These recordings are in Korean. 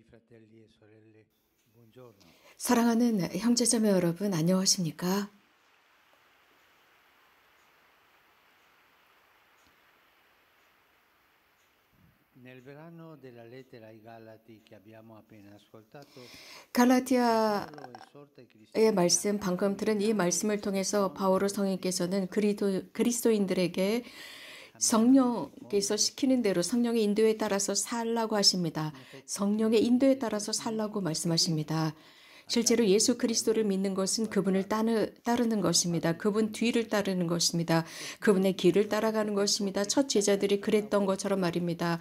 E 사랑하는 형제자매 여러분, 안녕하십니까? 갈라티아의 말씀 방금 들은 이 말씀을 통해서 바오로 성인께서는 그리스도인들에게 성령께서 시키는 대로 성령의 인도에 따라서 살라고 하십니다. 성령의 인도에 따라서 살라고 말씀하십니다. 실제로 예수 그리스도를 믿는 것은 그분을 따르, 는 것입니다. 그분 뒤를 따르는 것입니다. 그분의 길을 따라가는 것입니다. 첫 제자들이 그랬던 것처럼 말입니다.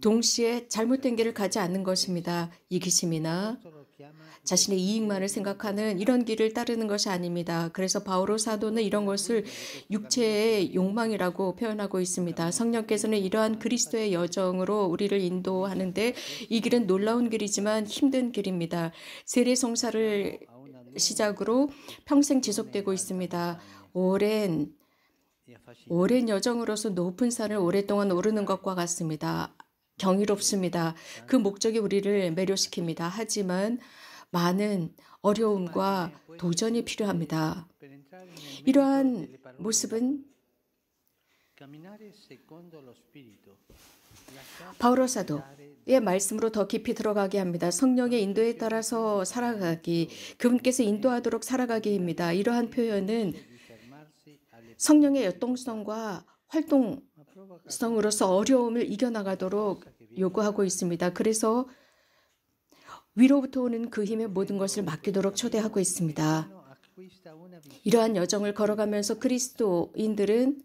동시에 잘못된 길을 가지 않는 것입니다. 이기심이나 자신의 이익만을 생각하는 이런 길을 따르는 것이 아닙니다. 그래서 바오로 사도는 이런 것을 육체의 욕망이라고 표현하고 있습니다. 성령께서는 이러한 그리스도의 여정으로 우리를 인도하는데 이 길은 놀라운 길이지만 힘든 길입니다. 세례 성사를 시작으로 평생 지속되고 있습니다. 오랜 오랜 여정으로서 높은 산을 오랫동안 오르는 것과 같습니다. 경이롭습니다. 그 목적이 우리를 매료시킵니다. 하지만 많은 어려움과 도전이 필요합니다. 이러한 모습은 바울로사도의 말씀으로 더 깊이 들어가게 합니다. 성령의 인도에 따라서 살아가기, 그분께서 인도하도록 살아가기입니다. 이러한 표현은 성령의 역동성과 활동 성으로서 어려움을 이겨나가도록 요구하고 있습니다. 그래서 위로부터 오는 그 힘의 모든 것을 맡기도록 초대하고 있습니다. 이러한 여정을 걸어가면서 그리스도인들은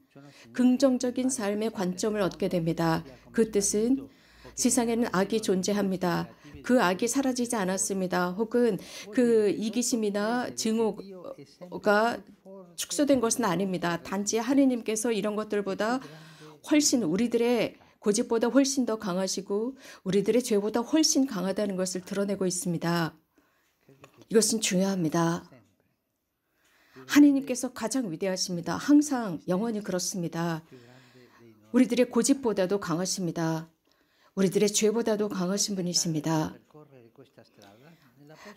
긍정적인 삶의 관점을 얻게 됩니다. 그 뜻은 세상에는 악이 존재합니다. 그 악이 사라지지 않았습니다. 혹은 그 이기심이나 증오가 축소된 것은 아닙니다. 단지 하느님께서 이런 것들보다 훨씬 우리들의 고집보다 훨씬 더 강하시고 우리들의 죄보다 훨씬 강하다는 것을 드러내고 있습니다. 이것은 중요합니다. 하느님께서 가장 위대하십니다. 항상 영원히 그렇습니다. 우리들의 고집보다도 강하십니다. 우리들의 죄보다도 강하신 분이십니다.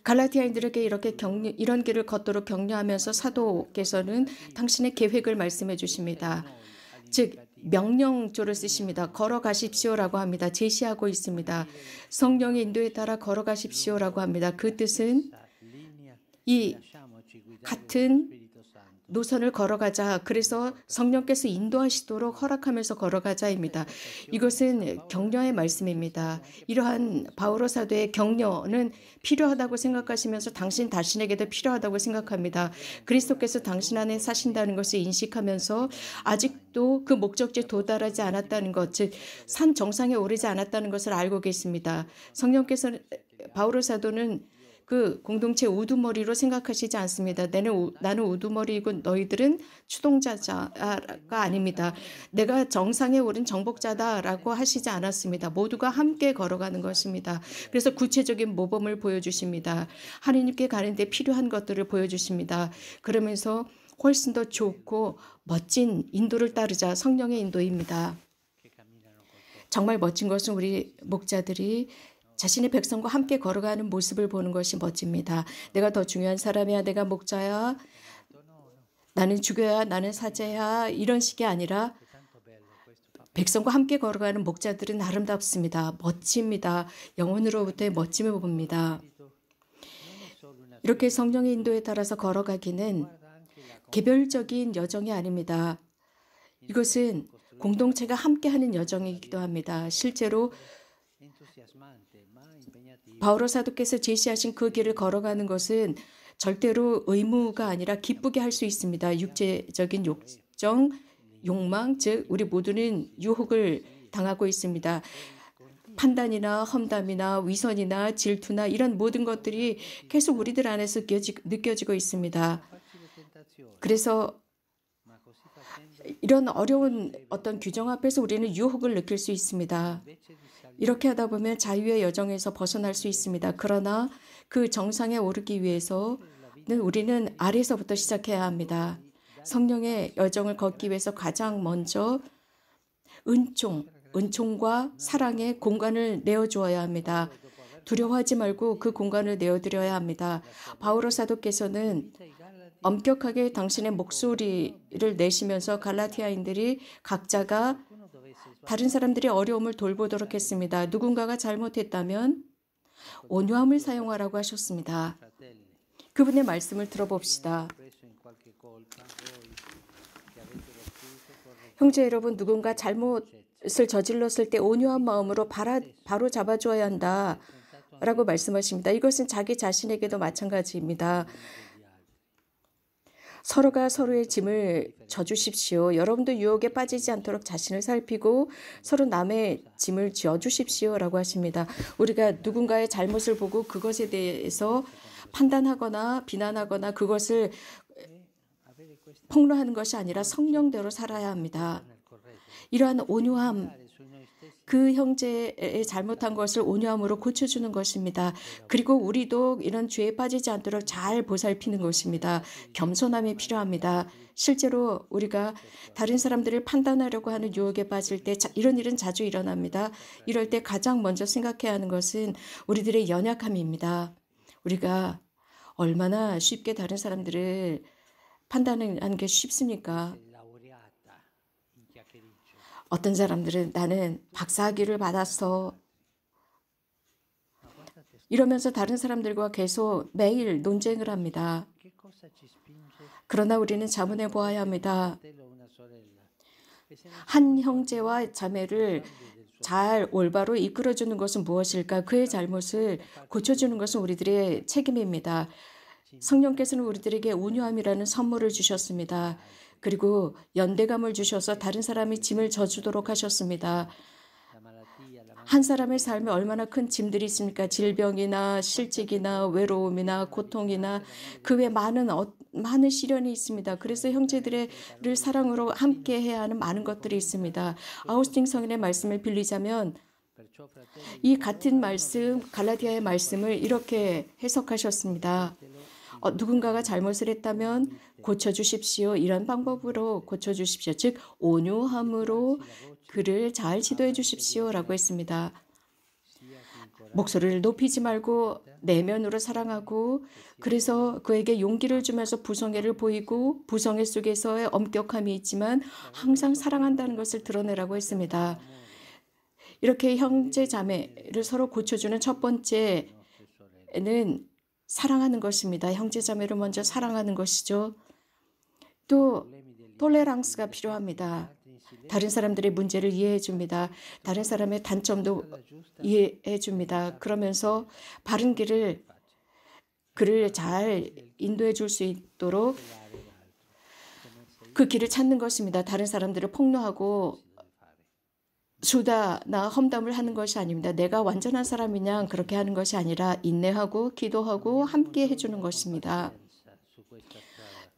갈라디아인들에게 이렇게 격려, 이런 길을 걷도록 격려하면서 사도께서는 당신의 계획을 말씀해 주십니다. 즉 명령조를 쓰십니다. 걸어가십시오라고 합니다. 제시하고 있습니다. 성령의 인도에 따라 걸어가십시오라고 합니다. 그 뜻은 이 같은 노선을 걸어가자. 그래서 성령께서 인도하시도록 허락하면서 걸어가자입니다. 이것은 격려의 말씀입니다. 이러한 바오로 사도의 격려는 필요하다고 생각하시면서 당신 자신에게도 필요하다고 생각합니다. 그리스도께서 당신 안에 사신다는 것을 인식하면서 아직도 그 목적지에 도달하지 않았다는 것, 즉 산 정상에 오르지 않았다는 것을 알고 계십니다. 성령께서 바오로 사도는 그 공동체 우두머리로 생각하시지 않습니다. 나는, 우, 나는 우두머리이고 너희들은 추동자가 아닙니다. 내가 정상에 오른 정복자다라고 하시지 않았습니다. 모두가 함께 걸어가는 것입니다. 그래서 구체적인 모범을 보여주십니다. 하느님께 가는데 필요한 것들을 보여주십니다. 그러면서 훨씬 더 좋고 멋진 인도를 따르자 성령의 인도입니다. 정말 멋진 것은 우리 목자들이 자신의 백성과 함께 걸어가는 모습을 보는 것이 멋집니다. 내가 더 중요한 사람이야, 내가 목자야, 나는 죽여야, 나는 사제야 이런 식이 아니라 백성과 함께 걸어가는 목자들은 아름답습니다. 멋집니다. 영혼으로부터의 멋짐을 봅니다. 이렇게 성령의 인도에 따라서 걸어가기는 개별적인 여정이 아닙니다. 이것은 공동체가 함께하는 여정이기도 합니다. 실제로 바오로 사도께서 제시하신 그 길을 걸어가는 것은 절대로 의무가 아니라 기쁘게 할 수 있습니다. 육체적인 욕정, 욕망, 즉 우리 모두는 유혹을 당하고 있습니다. 판단이나 험담이나 위선이나 질투나 이런 모든 것들이 계속 우리들 안에서 느껴지고 있습니다. 그래서 이런 어려운 어떤 규정 앞에서 우리는 유혹을 느낄 수 있습니다. 이렇게 하다 보면 자유의 여정에서 벗어날 수 있습니다. 그러나 그 정상에 오르기 위해서는 우리는 아래서부터 시작해야 합니다. 성령의 여정을 걷기 위해서 가장 먼저 은총, 은총과 사랑의 공간을 내어주어야 합니다. 두려워하지 말고 그 공간을 내어드려야 합니다. 바오로 사도께서는 엄격하게 당신의 목소리를 내시면서 갈라티아인들이 각자가 다른 사람들의 어려움을 돌보도록 했습니다. 누군가가 잘못했다면 온유함을 사용하라고 하셨습니다. 그분의 말씀을 들어봅시다. 형제 여러분, 누군가 잘못을 저질렀을 때 온유한 마음으로 바라, 바로 잡아줘야 한다. 라고 말씀하십니다. 이것은 자기 자신에게도 마찬가지입니다. 서로가 서로의 짐을 져주십시오. 여러분도 유혹에 빠지지 않도록 자신을 살피고 서로 남의 짐을 지어주십시오. 라고 하십니다. 우리가 누군가의 잘못을 보고 그것에 대해서 판단하거나 비난하거나 그것을 폭로하는 것이 아니라 성령대로 살아야 합니다. 이러한 온유함, 그 형제의 잘못한 것을 온유함으로 고쳐주는 것입니다. 그리고 우리도 이런 죄에 빠지지 않도록 잘 보살피는 것입니다. 겸손함이 필요합니다. 실제로 우리가 다른 사람들을 판단하려고 하는 유혹에 빠질 때 이런 일은 자주 일어납니다. 이럴 때 가장 먼저 생각해야 하는 것은 우리들의 연약함입니다. 우리가 얼마나 쉽게 다른 사람들을 판단하는 게 쉽습니까? 어떤 사람들은 나는 박사학위를 받았어. 이러면서 다른 사람들과 계속 매일 논쟁을 합니다. 그러나 우리는 자문해 보아야 합니다. 한 형제와 자매를 잘 올바로 이끌어주는 것은 무엇일까? 그의 잘못을 고쳐주는 것은 우리들의 책임입니다. 성령께서는 우리들에게 온유함이라는 선물을 주셨습니다. 그리고 연대감을 주셔서 다른 사람이 짐을 져주도록 하셨습니다. 한 사람의 삶에 얼마나 큰 짐들이 있습니까? 질병이나 실직이나 외로움이나 고통이나 그 외 많은 어, 많은 시련이 있습니다. 그래서 형제들을 사랑으로 함께 해야 하는 많은 것들이 있습니다. 아우스팅 성인의 말씀을 빌리자면 이 같은 말씀 갈라디아의 말씀을 이렇게 해석하셨습니다. 어, 누군가가 잘못을 했다면 고쳐주십시오. 이런 방법으로 고쳐주십시오. 즉 온유함으로 그를 잘 지도해 주십시오라고 했습니다. 목소리를 높이지 말고 내면으로 사랑하고 그래서 그에게 용기를 주면서 부성애를 보이고 부성애 속에서의 엄격함이 있지만 항상 사랑한다는 것을 드러내라고 했습니다. 이렇게 형제 자매를 서로 고쳐주는 첫 번째는 사랑하는 것입니다. 형제자매를 먼저 사랑하는 것이죠. 또 톨레랑스가 필요합니다. 다른 사람들의 문제를 이해해 줍니다. 다른 사람의 단점도 이해해 줍니다. 그러면서 바른 길을 그를 잘 인도해 줄 수 있도록 그 길을 찾는 것입니다. 다른 사람들을 폭로하고 수다나 험담을 하는 것이 아닙니다. 내가 완전한 사람이냐 그렇게 하는 것이 아니라 인내하고 기도하고 함께 해주는 것입니다.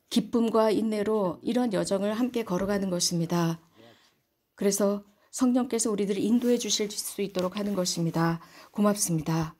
기쁨과 인내로 이런 여정을 함께 걸어가는 것입니다. 그래서 성령께서 우리들을 인도해 주실 수 있도록 하는 것입니다. 고맙습니다.